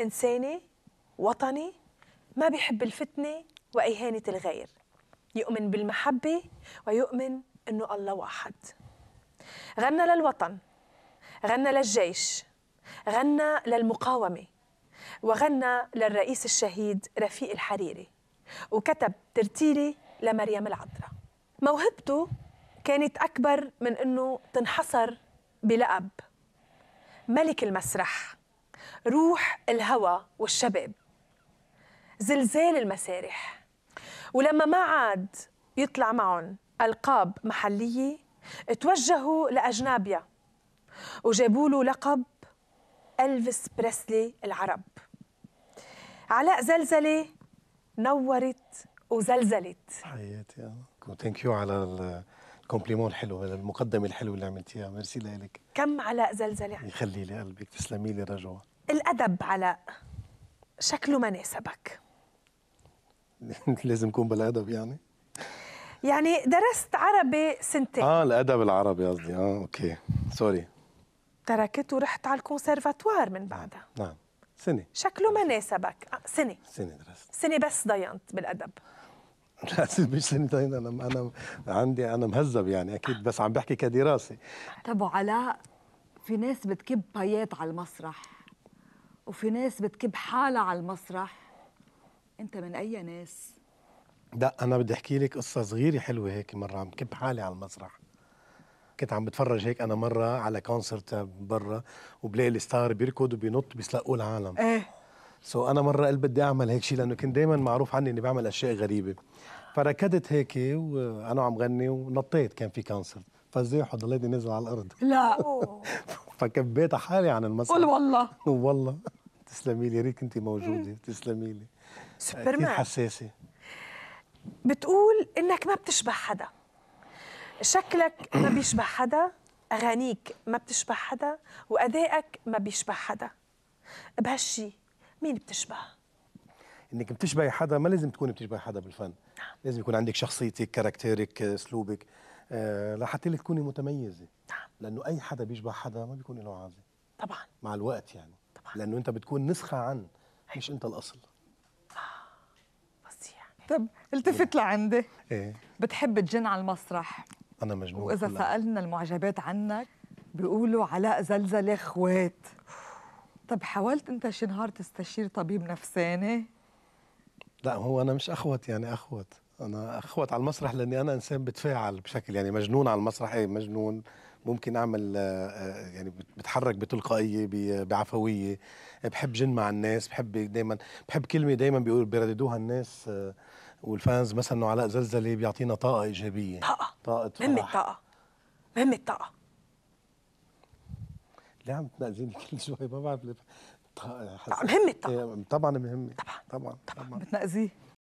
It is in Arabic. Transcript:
إنساني وطني ما بيحب الفتنة وإهانة الغير يؤمن بالمحبة ويؤمن أنه الله واحد غنى للوطن غنى للجيش غنى للمقاومة وغنى للرئيس الشهيد رفيق الحريري وكتب ترتيلي لمريم العذراء موهبته كانت أكبر من أنه تنحصر بلقب ملك المسرح روح الهوى والشباب زلزال المسارح ولما ما عاد يطلع معهم ألقاب محلية توجهوا لأجنابيا وجابوا له لقب ألفيس بريسلي العرب علاء زلزلة نورت وزلزلت حياتي يا ثانك يو على الكومبليمون الحلو المقدمة الحلوة اللي عملتيها ميرسي لك كم علاء زلزلة يخلي لي قلبك تسلمي لي رجوة الادب علاء شكله ما ناسبك لازم يكون بالادب يعني يعني درست عربي سنتين اه الادب العربي قصدي اه اوكي سوري تركت ورحت على الكونسرفاتوار من بعدها نعم, نعم. سنة شكله ما ناسبك سنة آه، سنة درست سنة بس ضينت بالأدب لا مش سنة ضينت أنا أنا عندي أنا مهذب يعني أكيد بس عم بحكي كدراسة طب وعلاء في ناس بتكب بايات على المسرح وفي ناس بتكب حالها على المسرح انت من اي ناس لا انا بدي احكي لك قصه صغيره حلوه هيك مره عم كب حالي على المسرح كنت عم بتفرج هيك انا مره على كونسرت برا وبلاقي الستار بيركض وبينط بيسلقوا العالم ايه سو so انا مره قلت بدي اعمل هيك شيء لانه كنت دائما معروف عني اني بعمل اشياء غريبه فركضت هيك وانا عم غني ونطيت كان في كونسرت فزيحوا ضليتني نازل على الارض لا فكبيت حالي عن المسرح قول والله والله تسلمي لي يا ريت كنت موجوده تسلمي لي سوبرمان كثير حساسه بتقول انك ما بتشبه حدا شكلك ما بيشبه حدا اغانيك ما بتشبه حدا وادائك ما بيشبه حدا بهالشي مين بتشبه انك بتشبهي حدا ما لازم تكوني بتشبهي حدا بالفن نعم. لازم يكون عندك شخصيتك كاركتيرك اسلوبك آه لحتى تكوني متميزه نعم. لانه اي حدا بيشبه حدا ما بيكون له عازه طبعا مع الوقت يعني لانه انت بتكون نسخه عن مش انت الاصل آه، يعني. طب التفت إيه. لعندي ايه بتحب تجن على المسرح انا مجنون واذا سالنا المعجبات عنك بيقولوا علاء زلزله خوات طب حاولت انت شي نهار تستشير طبيب نفساني لا هو انا مش اخوت يعني اخوت انا اخوت على المسرح لاني انا انسان بتفاعل بشكل يعني مجنون على المسرح ايه مجنون ممكن اعمل آه، آه، يعني بتحرك بتلقائيه بعفويه بحب جن مع الناس بحب دايما بحب كلمه دايما بيقول بيرددوها الناس آه، والفانز مثلا انه علاء زلزله بيعطينا طاقه ايجابيه طاقه طاقه مهمة الطاقه مهمة الطاقه ليه عم تنقذيني كل شوي ما بعرف ليه مهمة الطاقه إيه، طبعا مهمة طبعا طبعا طبعا, طبعاً. بتنقذيه